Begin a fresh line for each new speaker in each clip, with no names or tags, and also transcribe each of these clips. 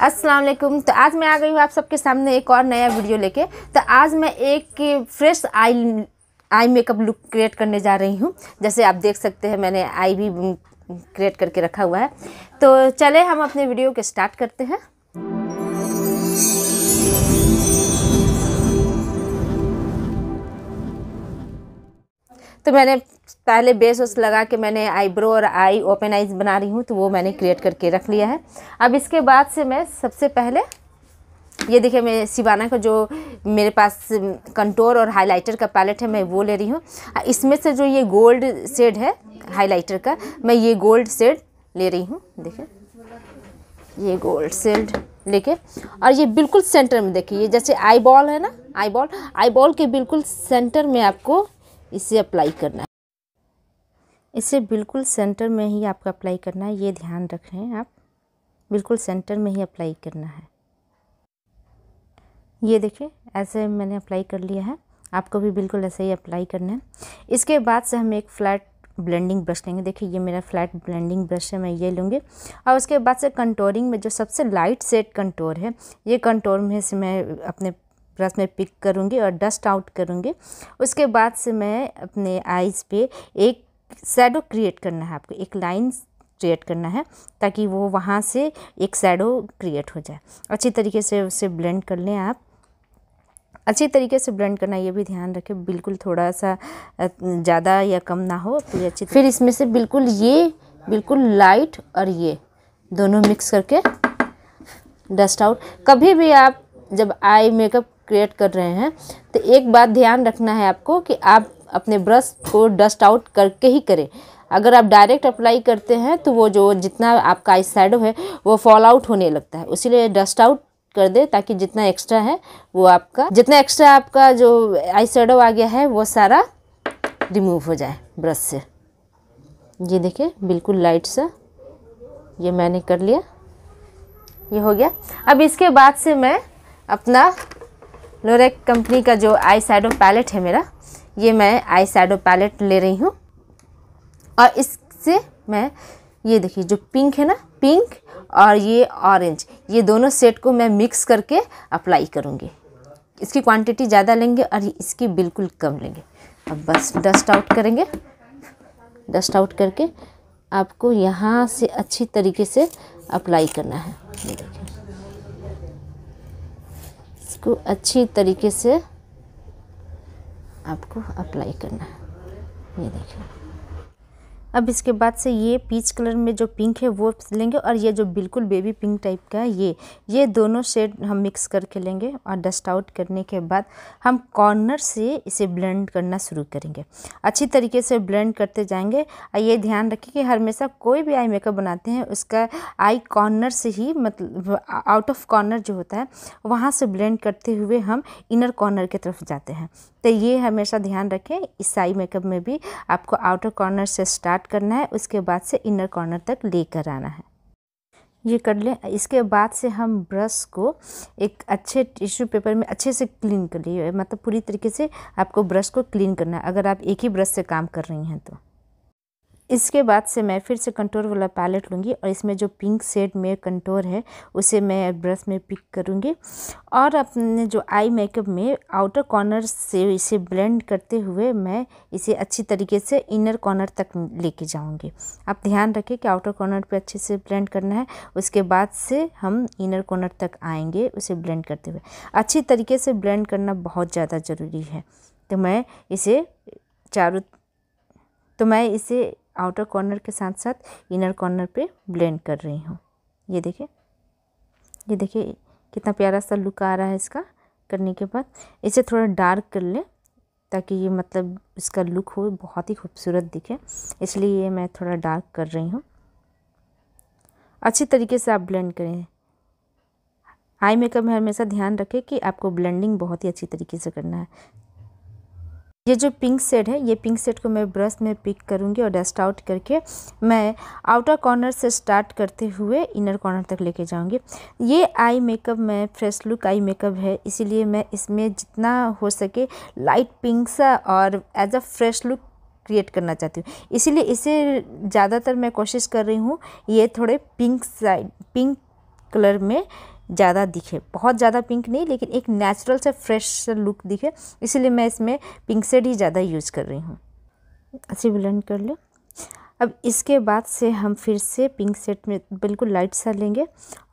अस्सलाम वालेकुम तो आज मैं आ गई हूँ आप सबके सामने एक और नया वीडियो लेके तो आज मैं एक fresh eye eye makeup look create करने जा रही हूँ जैसे आप देख सकते हैं मैंने आई भी क्रिएट करके रखा हुआ है तो चले हम अपने वीडियो के स्टार्ट करते हैं तो मैंने पहले बेस उस लगा के मैंने आईब्रो और आई ओपन आइज बना रही हूँ तो वो मैंने क्रिएट करके रख लिया है अब इसके बाद से मैं सबसे पहले ये देखिए मैं शिवाना का जो मेरे पास कंटोर और हाइलाइटर का पैलेट है मैं वो ले रही हूँ इसमें से जो ये गोल्ड सेड है हाइलाइटर का मैं ये गोल्ड सेड ले रही हूँ देखिए ये गोल्ड सेड लेके और ये बिल्कुल सेंटर में देखिए ये जैसे आई बॉल है ना आई बॉल आई बॉल के बिल्कुल सेंटर में आपको इसे अप्लाई करना है इसे बिल्कुल सेंटर में ही आपका अप्लाई करना है ये ध्यान रखें आप बिल्कुल सेंटर में ही अप्लाई करना है ये देखिए ऐसे मैंने अप्लाई कर लिया है आपको भी बिल्कुल ऐसे ही अप्लाई करना है इसके बाद से हम एक फ्लैट ब्लेंडिंग ब्रश लेंगे देखिए ये मेरा फ्लैट ब्लेंडिंग ब्रश है मैं ये लूँगी और उसके बाद से कंटोरिंग में जो सबसे लाइट सेट कंटोर है ये कंटोर में से मैं अपने ब्रश में पिक करूँगी और डस्ट आउट करूँगी उसके बाद से मैं अपने आइज़ पे एक शेडो क्रिएट करना है आपको एक लाइन क्रिएट करना है ताकि वो वहाँ से एक शेडो क्रिएट हो जाए अच्छी तरीके से उसे ब्लेंड कर लें आप अच्छी तरीके से ब्लेंड करना ये भी ध्यान रखें बिल्कुल थोड़ा सा ज़्यादा या कम ना हो तो ये अच्छी फिर इसमें से बिल्कुल ये बिल्कुल लाइट और ये दोनों मिक्स करके डस्ट आउट कभी भी आप जब आई मेकअप क्रिएट कर रहे हैं तो एक बात ध्यान रखना है आपको कि आप अपने ब्रश को डस्ट आउट करके ही करें अगर आप डायरेक्ट अप्लाई करते हैं तो वो जो जितना आपका आई शेडो है वो फॉल आउट होने लगता है इसीलिए डस्ट आउट कर दे ताकि जितना एक्स्ट्रा है वो आपका जितना एक्स्ट्रा आपका जो आई शेडो आ गया है वो सारा रिमूव हो जाए ब्रश से ये देखिए बिल्कुल लाइट सा ये मैंने कर लिया ये हो गया अब इसके बाद से मैं अपना लोरेक कंपनी का जो आई शेडो पैलेट है मेरा ये मैं आई शेडो पैलेट ले रही हूँ और इससे मैं ये देखिए जो पिंक है ना पिंक और ये ऑरेंज ये दोनों सेट को मैं मिक्स करके अप्लाई करूँगी इसकी क्वांटिटी ज़्यादा लेंगे और इसकी बिल्कुल कम लेंगे अब बस डस्ट आउट करेंगे डस्ट आउट करके आपको यहाँ से अच्छी तरीके से अप्लाई करना है ये देखिए इसको अच्छी तरीके से आपको अप्लाई करना है ये देखिए अब इसके बाद से ये पीच कलर में जो पिंक है वो लेंगे और ये जो बिल्कुल बेबी पिंक टाइप का है ये ये दोनों शेड हम मिक्स करके लेंगे और डस्ट आउट करने के बाद हम कॉर्नर से इसे ब्लेंड करना शुरू करेंगे अच्छी तरीके से ब्लेंड करते जाएंगे और ये ध्यान रखें कि हमेशा कोई भी आई मेकअप बनाते हैं उसका आई कॉर्नर से ही मतलब आउट ऑफ कॉर्नर जो होता है वहाँ से ब्लेंड करते हुए हम इनर कॉर्नर की तरफ जाते हैं तो ये हमेशा ध्यान रखें इस आई मेकअप में भी आपको आउटर कॉर्नर से स्टार्ट स्टार्ट करना है उसके बाद से इनर कॉर्नर तक लेकर आना है ये कर लें इसके बाद से हम ब्रश को एक अच्छे टिश्यू पेपर में अच्छे से क्लीन कर लिए मतलब पूरी तरीके से आपको ब्रश को क्लीन करना है अगर आप एक ही ब्रश से काम कर रही हैं तो इसके बाद से मैं फिर से कंटोर वाला पैलेट लूँगी और इसमें जो पिंक शेड में कंटोर है उसे मैं ब्रश में पिक करूँगी और अपने जो आई मेकअप में आउटर कॉर्नर से इसे ब्लेंड करते हुए मैं इसे अच्छी तरीके से इनर कॉर्नर तक लेके जाऊँगी आप ध्यान रखें कि आउटर कॉर्नर पे अच्छे से ब्लेंड करना है उसके बाद से हम इनर कॉर्नर तक आएँगे उसे ब्लेंड करते हुए अच्छी तरीके से ब्लेंड करना बहुत ज़्यादा ज़रूरी है तो मैं इसे चारों तो मैं इसे आउटर कॉर्नर के साथ साथ इनर कॉर्नर पे ब्लेंड कर रही हूँ ये देखिए ये देखिए कितना प्यारा सा लुक आ रहा है इसका करने के बाद इसे थोड़ा डार्क कर लें ताकि ये मतलब इसका लुक हो बहुत ही खूबसूरत दिखे इसलिए ये मैं थोड़ा डार्क कर रही हूँ अच्छी तरीके से आप ब्लेंड करें आई मेकअप में हमेशा ध्यान रखें कि आपको ब्लेंडिंग बहुत ही अच्छी तरीके से करना है ये जो पिंक सेड है ये पिंक सेड को मैं ब्रश में पिक करूँगी और डस्ट आउट करके मैं आउटर कॉर्नर से स्टार्ट करते हुए इनर कॉर्नर तक लेके जाऊँगी ये आई मेकअप मैं फ्रेश लुक आई मेकअप है इसीलिए मैं इसमें जितना हो सके लाइट पिंक सा और as a fresh look create करना चाहती हूँ इसीलिए इसे ज़्यादातर मैं कोशिश कर रही हूँ ये थोड़े पिंक साइड पिंक कलर में ज़्यादा दिखे बहुत ज़्यादा पिंक नहीं लेकिन एक नेचुरल से फ्रेश लुक दिखे इसीलिए मैं इसमें पिंक सेड ही ज़्यादा यूज़ कर रही हूँ अच्छे ब्लेंड कर लो अब इसके बाद से हम फिर से पिंक सेट में बिल्कुल लाइट सा लेंगे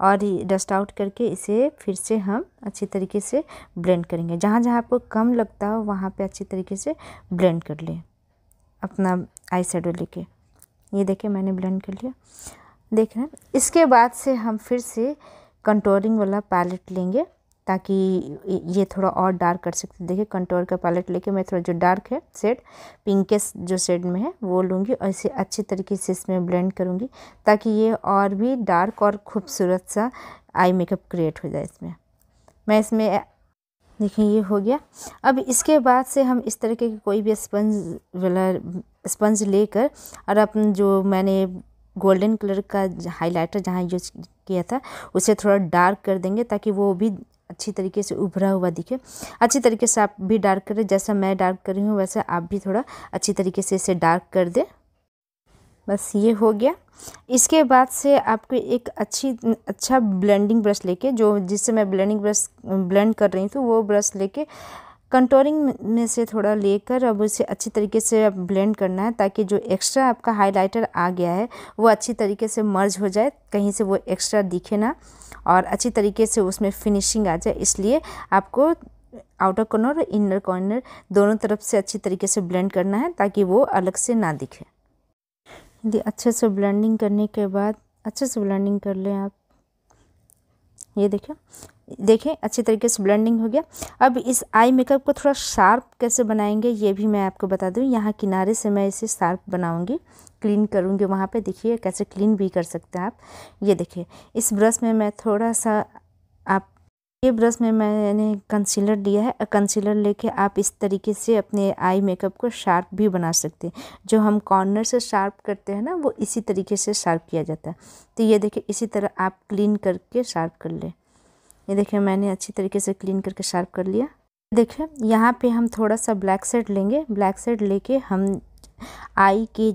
और डस्ट आउट करके इसे फिर से हम अच्छी तरीके से ब्लेंड करेंगे जहाँ जहाँ आपको कम लगता हो वहाँ पे अच्छी तरीके से ब्लेंड कर लें अपना आई शेडो लेके ये देखिए मैंने ब्लेंड कर लिया देख रहे हैं इसके बाद से हम फिर से कंटोरिंग वाला पैलेट लेंगे ताकि ये थोड़ा और डार्क कर सकते देखिए कंटोर का पैलेट लेके मैं थोड़ा जो डार्क है शेड पिंकेस जो शेड में है वो लूँगी और इसे अच्छी तरीके से इसमें ब्लेंड करूँगी ताकि ये और भी डार्क और खूबसूरत सा आई मेकअप क्रिएट हो जाए इसमें मैं इसमें देखिए ये हो गया अब इसके बाद से हम इस तरीके की कोई भी स्पंज वाला स्पंज लेकर और अपन जो मैंने गोल्डन कलर का हाइलाइटर जहाँ यूज़ किया था उसे थोड़ा डार्क कर देंगे ताकि वो भी अच्छी तरीके से उभरा हुआ दिखे अच्छी तरीके से आप भी डार्क करें जैसा मैं डार्क कर रही हूँ वैसे आप भी थोड़ा अच्छी तरीके से इसे डार्क कर दें बस ये हो गया इसके बाद से आपको एक अच्छी अच्छा ब्लेंडिंग ब्रश लेके जो जिससे मैं ब्लेंडिंग ब्रश ब्लेंड कर रही थी वो ब्रश लेके कंटोरिंग में से थोड़ा लेकर अब उसे अच्छी तरीके से अब ब्लेंड करना है ताकि जो एक्स्ट्रा आपका हाइलाइटर आ गया है वो अच्छी तरीके से मर्ज हो जाए कहीं से वो एक्स्ट्रा दिखे ना और अच्छी तरीके से उसमें फिनिशिंग आ जाए इसलिए आपको आउटर कॉर्नर और इनर कॉर्नर दोनों तरफ से अच्छी तरीके से ब्लेंड करना है ताकि वो अलग से ना दिखे यदि अच्छे से ब्लेंडिंग करने के बाद अच्छे से ब्लेंडिंग कर लें आप ये देखिए देखें अच्छी तरीके से ब्लेंडिंग हो गया अब इस आई मेकअप को थोड़ा शार्प कैसे बनाएंगे ये भी मैं आपको बता दूं यहाँ किनारे से मैं इसे शार्प बनाऊंगी क्लीन करूँगी वहाँ पे देखिए कैसे क्लीन भी कर सकते हैं आप ये देखिए इस ब्रश में मैं थोड़ा सा ये ब्रश में मैंने कंसीलर लिया है कंसीलर लेके आप इस तरीके से अपने आई मेकअप को शार्प भी बना सकते हैं जो हम कॉर्नर से शार्प करते हैं ना वो इसी तरीके से शार्प किया जाता है तो ये देखिए इसी तरह आप क्लीन करके शार्प कर ले ये देखिए मैंने अच्छी तरीके से क्लीन करके शार्प कर लिया देखिए यहाँ पे हम थोड़ा सा ब्लैक सेट लेंगे ब्लैक सेट लेके हम आई के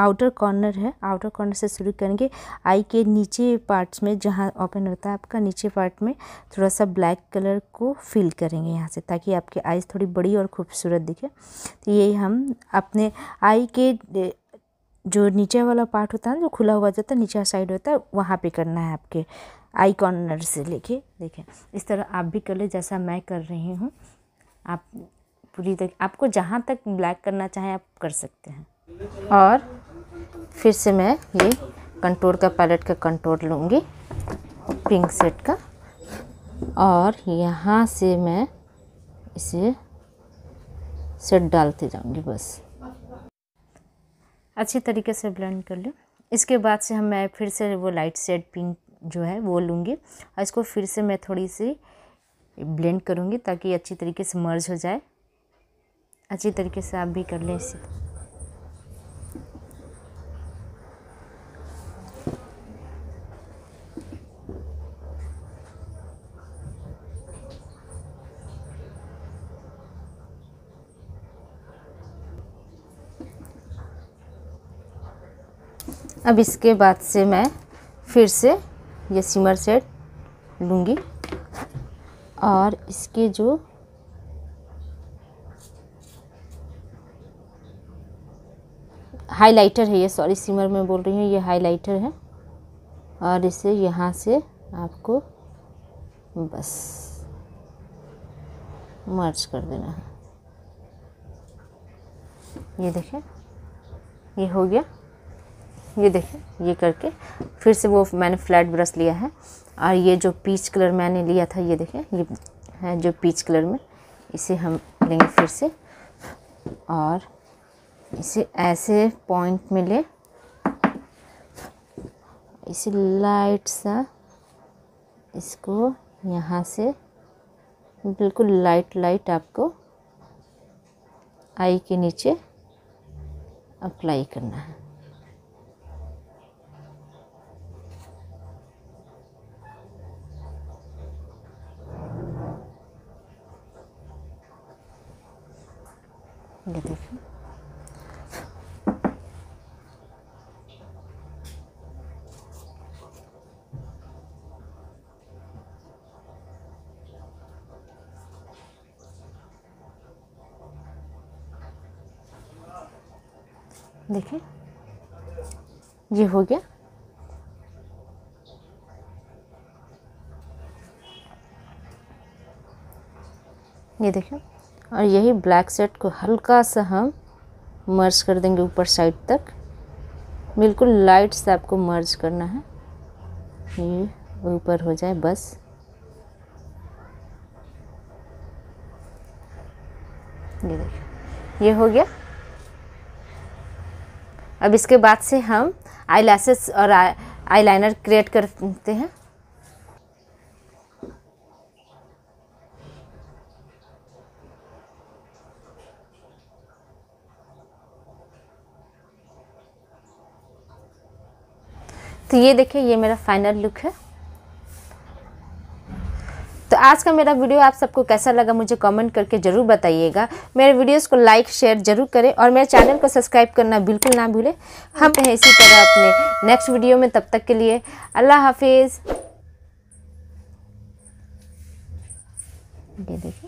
आउटर कॉर्नर है आउटर कॉर्नर से शुरू करेंगे आई के नीचे पार्ट्स में जहाँ ओपन होता है आपका नीचे पार्ट में थोड़ा सा ब्लैक कलर को फिल करेंगे यहाँ से ताकि आपकी आईज थोड़ी बड़ी और खूबसूरत दिखे तो ये हम अपने आई के जो नीचे वाला पार्ट होता है ना जो खुला हुआ जाता है नीचे साइड होता है वहाँ पर करना है आपके आई कॉर्नर से लेके देखें इस तरह आप भी कर ले जैसा मैं कर रही हूँ आप पूरी तक आपको जहाँ तक ब्लैक करना चाहें आप कर सकते हैं और फिर से मैं ये कंटूर का पैलेट का कंटूर लूँगी पिंक सेट का और यहाँ से मैं इसे सेट डालते जाऊँगी बस अच्छी तरीके से ब्लेंड कर लूँ इसके बाद से हम मैं फिर से वो लाइट सेट पिंक जो है वो लूँगी और इसको फिर से मैं थोड़ी सी ब्लेंड करूँगी ताकि अच्छी तरीके से मर्ज हो जाए अच्छी तरीके से आप भी कर लें इसी अब इसके बाद से मैं फिर से ये सिमर सेट लूँगी और इसके जो हाइलाइटर है ये सॉरी सिमर में बोल रही हूँ ये हाइलाइटर है और इसे यहाँ से आपको बस मर्ज कर देना है ये देखें ये हो गया ये देखें ये करके फिर से वो मैंने फ्लैट ब्रश लिया है और ये जो पीच कलर मैंने लिया था ये देखें ये है जो पीच कलर में इसे हम लेंगे फिर से और इसे ऐसे पॉइंट में ले इसे लाइट सा इसको यहाँ से बिल्कुल लाइट लाइट आपको आई के नीचे अप्लाई करना है ये देखिए देखें ये हो गया ये देखें और यही ब्लैक सेट को हल्का सा हम मर्ज कर देंगे ऊपर साइड तक बिल्कुल लाइट से आपको मर्ज करना है ये ऊपर हो जाए बस ये देखिए ये हो गया अब इसके बाद से हम आई और आई लाइनर क्रिएट करते हैं तो ये देखिए ये मेरा फाइनल लुक है तो आज का मेरा वीडियो आप सबको कैसा लगा मुझे कमेंट करके ज़रूर बताइएगा मेरे वीडियोस को लाइक शेयर जरूर करें और मेरे चैनल को सब्सक्राइब करना बिल्कुल ना भूलें हम हैं इसी तरह अपने नेक्स्ट वीडियो में तब तक के लिए अल्लाह हाफिज़ ये देखिए